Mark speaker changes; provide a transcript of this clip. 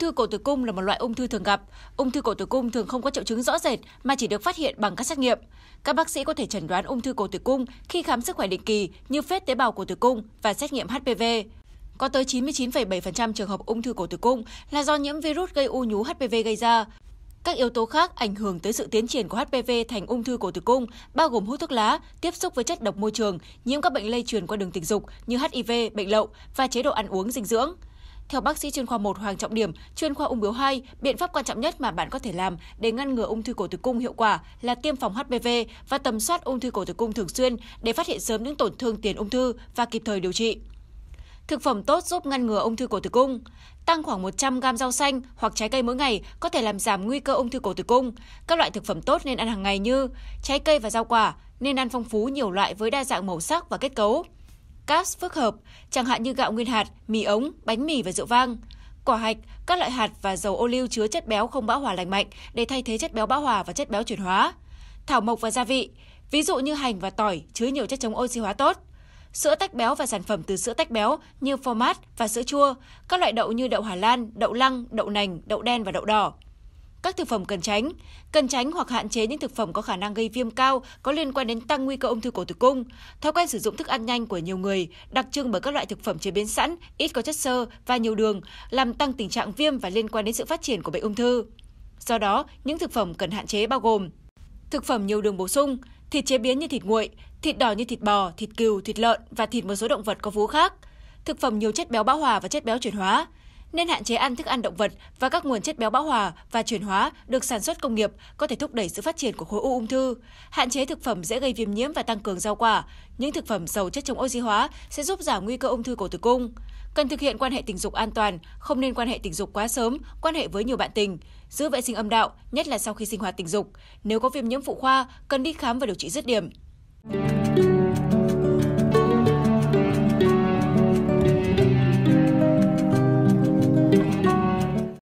Speaker 1: thư cổ tử cung là một loại ung thư thường gặp. Ung thư cổ tử cung thường không có triệu chứng rõ rệt mà chỉ được phát hiện bằng các xét nghiệm. Các bác sĩ có thể chẩn đoán ung thư cổ tử cung khi khám sức khỏe định kỳ như phết tế bào cổ tử cung và xét nghiệm HPV. Có tới 99,7% trường hợp ung thư cổ tử cung là do nhiễm virus gây u nhú HPV gây ra. Các yếu tố khác ảnh hưởng tới sự tiến triển của HPV thành ung thư cổ tử cung bao gồm hút thuốc lá, tiếp xúc với chất độc môi trường, nhiễm các bệnh lây truyền qua đường tình dục như HIV, bệnh lậu và chế độ ăn uống dinh dưỡng. Theo bác sĩ chuyên khoa 1 Hoàng Trọng Điểm, chuyên khoa ung bướu 2, biện pháp quan trọng nhất mà bạn có thể làm để ngăn ngừa ung thư cổ tử cung hiệu quả là tiêm phòng HPV và tầm soát ung thư cổ tử cung thường xuyên để phát hiện sớm những tổn thương tiền ung thư và kịp thời điều trị. Thực phẩm tốt giúp ngăn ngừa ung thư cổ tử cung. Tăng khoảng 100 gram rau xanh hoặc trái cây mỗi ngày có thể làm giảm nguy cơ ung thư cổ tử cung. Các loại thực phẩm tốt nên ăn hàng ngày như trái cây và rau quả, nên ăn phong phú nhiều loại với đa dạng màu sắc và kết cấu carbs phức hợp, chẳng hạn như gạo nguyên hạt, mì ống, bánh mì và rượu vang. Quả hạch, các loại hạt và dầu ô liu chứa chất béo không bão hòa lành mạnh để thay thế chất béo bão hòa và chất béo chuyển hóa. Thảo mộc và gia vị, ví dụ như hành và tỏi chứa nhiều chất chống oxy hóa tốt. Sữa tách béo và sản phẩm từ sữa tách béo như format và sữa chua, các loại đậu như đậu Hà Lan, đậu lăng, đậu nành, đậu đen và đậu đỏ các thực phẩm cần tránh. Cần tránh hoặc hạn chế những thực phẩm có khả năng gây viêm cao có liên quan đến tăng nguy cơ ung thư cổ tử cung. Thói quen sử dụng thức ăn nhanh của nhiều người, đặc trưng bởi các loại thực phẩm chế biến sẵn, ít có chất xơ và nhiều đường, làm tăng tình trạng viêm và liên quan đến sự phát triển của bệnh ung thư. Do đó, những thực phẩm cần hạn chế bao gồm thực phẩm nhiều đường bổ sung, thịt chế biến như thịt nguội, thịt đỏ như thịt bò, thịt cừu, thịt lợn và thịt một số động vật có vú khác, thực phẩm nhiều chất béo bão hòa và chất béo chuyển hóa, nên hạn chế ăn thức ăn động vật và các nguồn chất béo bão hòa và chuyển hóa được sản xuất công nghiệp có thể thúc đẩy sự phát triển của khối u ung thư. Hạn chế thực phẩm dễ gây viêm nhiễm và tăng cường rau quả. Những thực phẩm giàu chất chống oxy hóa sẽ giúp giảm nguy cơ ung thư cổ tử cung. Cần thực hiện quan hệ tình dục an toàn, không nên quan hệ tình dục quá sớm, quan hệ với nhiều bạn tình, giữ vệ sinh âm đạo, nhất là sau khi sinh hoạt tình dục. Nếu có viêm nhiễm phụ khoa, cần đi khám và điều trị dứt điểm.